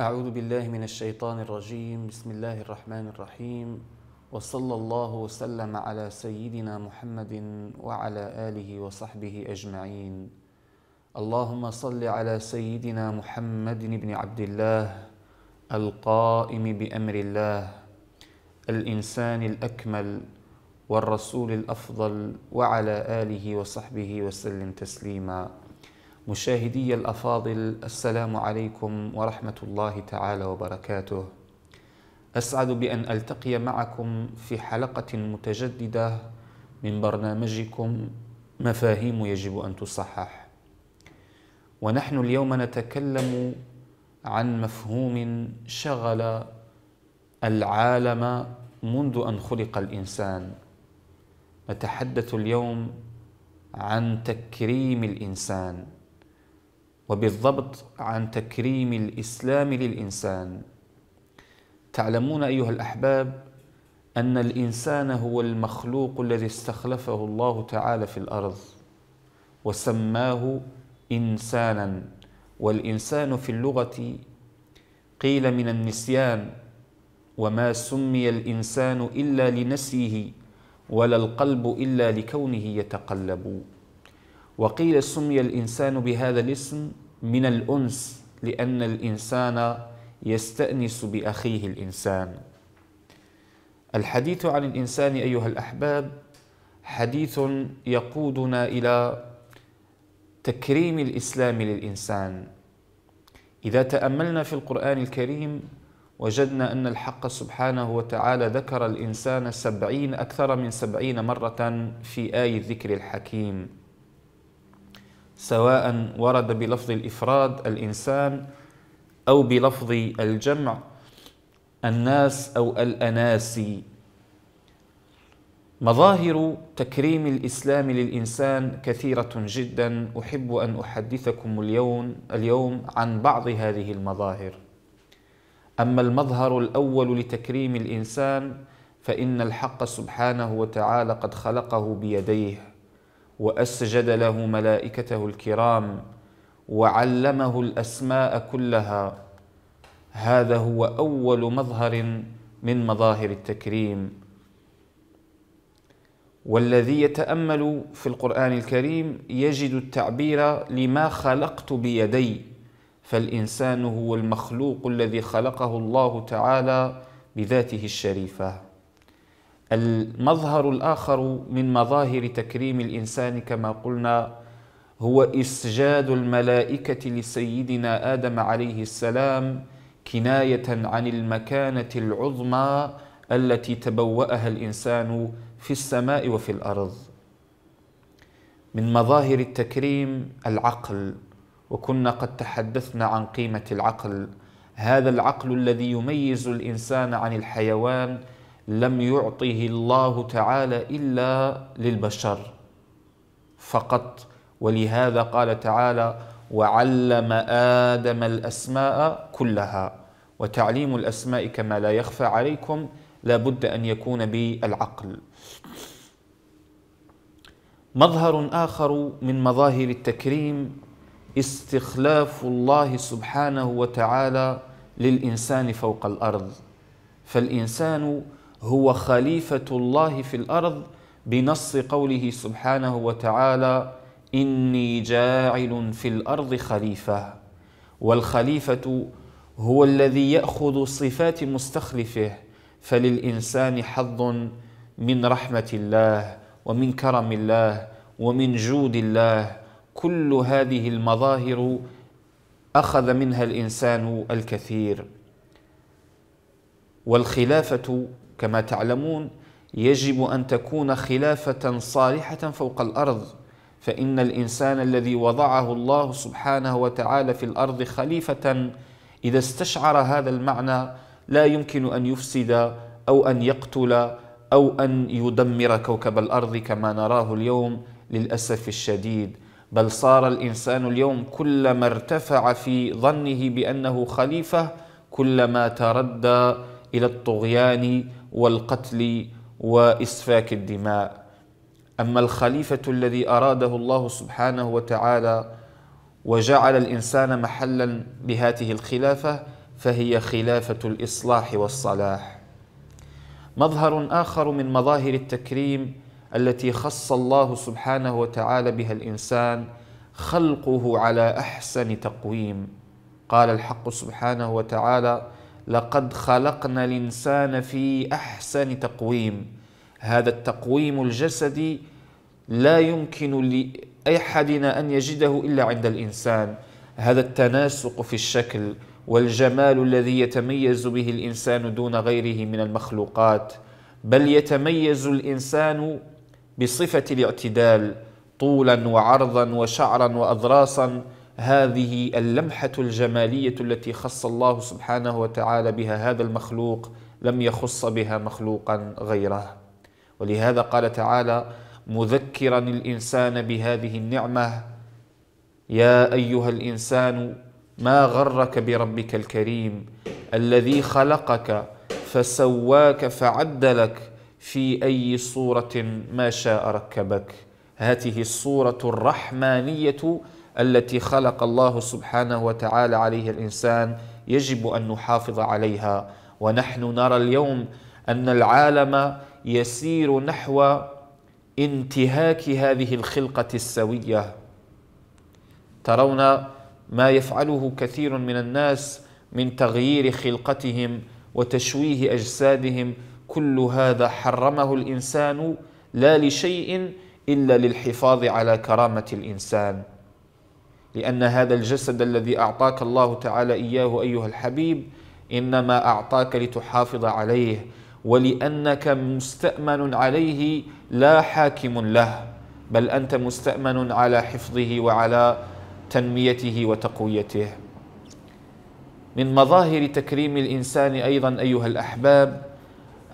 أعوذ بالله من الشيطان الرجيم بسم الله الرحمن الرحيم وصلى الله وسلم على سيدنا محمد وعلى آله وصحبه أجمعين اللهم صل على سيدنا محمد بن عبد الله القائم بأمر الله الإنسان الأكمل والرسول الأفضل وعلى آله وصحبه وسلم تسليماً مشاهدي الافاضل السلام عليكم ورحمه الله تعالى وبركاته اسعد بان التقي معكم في حلقه متجدده من برنامجكم مفاهيم يجب ان تصحح ونحن اليوم نتكلم عن مفهوم شغل العالم منذ ان خلق الانسان نتحدث اليوم عن تكريم الانسان وبالضبط عن تكريم الإسلام للإنسان تعلمون أيها الأحباب أن الإنسان هو المخلوق الذي استخلفه الله تعالى في الأرض وسماه إنسانا والإنسان في اللغة قيل من النسيان وما سمي الإنسان إلا لنسيه ولا القلب إلا لكونه يتقلب وقيل سمي الإنسان بهذا الاسم من الأنس لأن الإنسان يستأنس بأخيه الإنسان الحديث عن الإنسان أيها الأحباب حديث يقودنا إلى تكريم الإسلام للإنسان إذا تأملنا في القرآن الكريم وجدنا أن الحق سبحانه وتعالى ذكر الإنسان سبعين أكثر من سبعين مرة في آي الذكر الحكيم سواء ورد بلفظ الإفراد الإنسان أو بلفظ الجمع الناس أو الأناسي مظاهر تكريم الإسلام للإنسان كثيرة جدا أحب أن أحدثكم اليوم, اليوم عن بعض هذه المظاهر أما المظهر الأول لتكريم الإنسان فإن الحق سبحانه وتعالى قد خلقه بيديه واسجد له ملائكته الكرام وعلمه الاسماء كلها هذا هو اول مظهر من مظاهر التكريم والذي يتامل في القران الكريم يجد التعبير لما خلقت بيدي فالانسان هو المخلوق الذي خلقه الله تعالى بذاته الشريفه المظهر الآخر من مظاهر تكريم الإنسان كما قلنا هو إسجاد الملائكة لسيدنا آدم عليه السلام كناية عن المكانة العظمى التي تبوأها الإنسان في السماء وفي الأرض من مظاهر التكريم العقل وكنا قد تحدثنا عن قيمة العقل هذا العقل الذي يميز الإنسان عن الحيوان لم يعطه الله تعالى إلا للبشر فقط ولهذا قال تعالى وعلم آدم الأسماء كلها وتعليم الأسماء كما لا يخفى عليكم لا بد أن يكون بالعقل مظهر آخر من مظاهر التكريم استخلاف الله سبحانه وتعالى للإنسان فوق الأرض فالإنسان هو خليفة الله في الأرض بنص قوله سبحانه وتعالى إني جاعل في الأرض خليفة والخليفة هو الذي يأخذ صفات مستخلفه فللإنسان حظ من رحمة الله ومن كرم الله ومن جود الله كل هذه المظاهر أخذ منها الإنسان الكثير والخلافة كما تعلمون يجب أن تكون خلافة صالحة فوق الأرض فإن الإنسان الذي وضعه الله سبحانه وتعالى في الأرض خليفة إذا استشعر هذا المعنى لا يمكن أن يفسد أو أن يقتل أو أن يدمر كوكب الأرض كما نراه اليوم للأسف الشديد بل صار الإنسان اليوم كلما ارتفع في ظنه بأنه خليفة كلما تردى إلى الطغيان والقتل واسفاك الدماء اما الخليفه الذي اراده الله سبحانه وتعالى وجعل الانسان محلا لهاته الخلافه فهي خلافه الاصلاح والصلاح مظهر اخر من مظاهر التكريم التي خص الله سبحانه وتعالى بها الانسان خلقه على احسن تقويم قال الحق سبحانه وتعالى لقد خلقنا الانسان في احسن تقويم هذا التقويم الجسدي لا يمكن لاحدنا ان يجده الا عند الانسان هذا التناسق في الشكل والجمال الذي يتميز به الانسان دون غيره من المخلوقات بل يتميز الانسان بصفه الاعتدال طولا وعرضا وشعرا واضراسا هذه اللمحة الجمالية التي خص الله سبحانه وتعالى بها هذا المخلوق لم يخص بها مخلوقا غيره ولهذا قال تعالى مذكرا الإنسان بهذه النعمة يا أيها الإنسان ما غرك بربك الكريم الذي خلقك فسواك فعدلك في أي صورة ما شاء ركبك هذه الصورة الرحمانية التي خلق الله سبحانه وتعالى عليها الانسان يجب ان نحافظ عليها ونحن نرى اليوم ان العالم يسير نحو انتهاك هذه الخلقه السويه ترون ما يفعله كثير من الناس من تغيير خلقتهم وتشويه اجسادهم كل هذا حرمه الانسان لا لشيء الا للحفاظ على كرامه الانسان لأن هذا الجسد الذي أعطاك الله تعالى إياه أيها الحبيب إنما أعطاك لتحافظ عليه ولأنك مستأمن عليه لا حاكم له بل أنت مستأمن على حفظه وعلى تنميته وتقويته من مظاهر تكريم الإنسان أيضا أيها الأحباب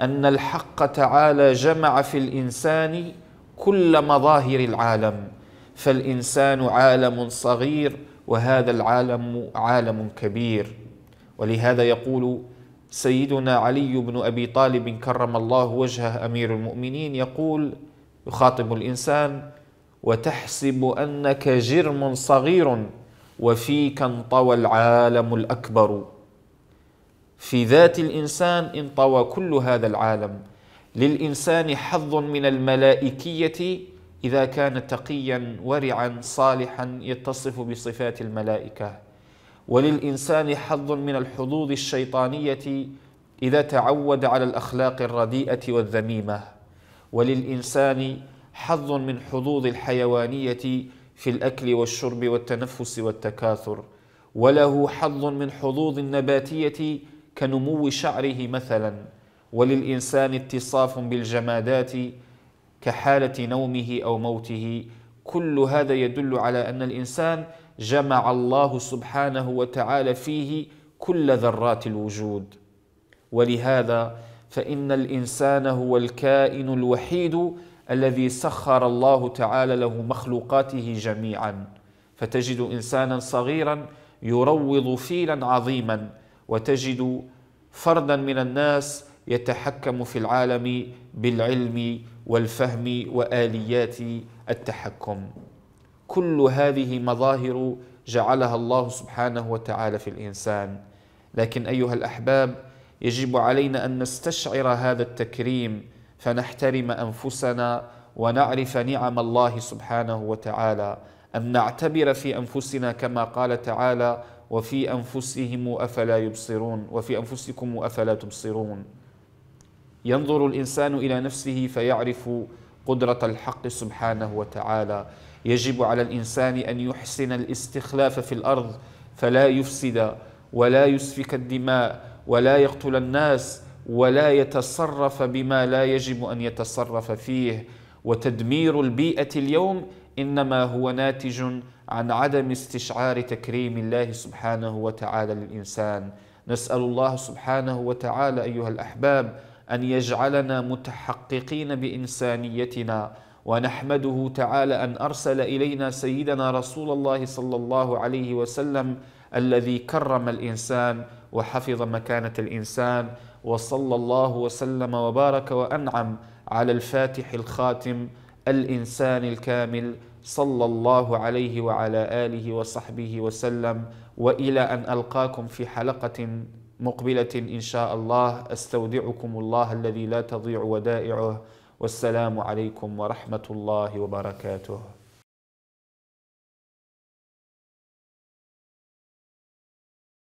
أن الحق تعالى جمع في الإنسان كل مظاهر العالم فالإنسان عالم صغير وهذا العالم عالم كبير ولهذا يقول سيدنا علي بن أبي طالب كرم الله وجهه أمير المؤمنين يقول يخاطب الإنسان وتحسب أنك جرم صغير وفيك انطوى العالم الأكبر في ذات الإنسان انطوى كل هذا العالم للإنسان حظ من الملائكية إذا كان تقيا ورعا صالحا يتصف بصفات الملائكة وللإنسان حظ من الحظوظ الشيطانية إذا تعود على الأخلاق الرديئة والذميمة وللإنسان حظ من حظوظ الحيوانية في الأكل والشرب والتنفس والتكاثر وله حظ من حظوظ النباتية كنمو شعره مثلا وللإنسان اتصاف بالجمادات كحاله نومه او موته كل هذا يدل على ان الانسان جمع الله سبحانه وتعالى فيه كل ذرات الوجود ولهذا فان الانسان هو الكائن الوحيد الذي سخر الله تعالى له مخلوقاته جميعا فتجد انسانا صغيرا يروض فيلا عظيما وتجد فردا من الناس يتحكم في العالم بالعلم والفهم واليات التحكم كل هذه مظاهر جعلها الله سبحانه وتعالى في الانسان لكن ايها الاحباب يجب علينا ان نستشعر هذا التكريم فنحترم انفسنا ونعرف نعم الله سبحانه وتعالى ان نعتبر في انفسنا كما قال تعالى وفي انفسهم افلا يبصرون وفي انفسكم افلا تبصرون ينظر الإنسان إلى نفسه فيعرف قدرة الحق سبحانه وتعالى يجب على الإنسان أن يحسن الاستخلاف في الأرض فلا يفسد ولا يسفك الدماء ولا يقتل الناس ولا يتصرف بما لا يجب أن يتصرف فيه وتدمير البيئة اليوم إنما هو ناتج عن عدم استشعار تكريم الله سبحانه وتعالى للإنسان نسأل الله سبحانه وتعالى أيها الأحباب أن يجعلنا متحققين بإنسانيتنا ونحمده تعالى أن أرسل إلينا سيدنا رسول الله صلى الله عليه وسلم الذي كرم الإنسان وحفظ مكانة الإنسان وصلى الله وسلم وبارك وأنعم على الفاتح الخاتم الإنسان الكامل صلى الله عليه وعلى آله وصحبه وسلم وإلى أن ألقاكم في حلقة مقبلة إن شاء الله أستودعكم الله الذي لا تضيع ودائعه والسلام عليكم ورحمة الله وبركاته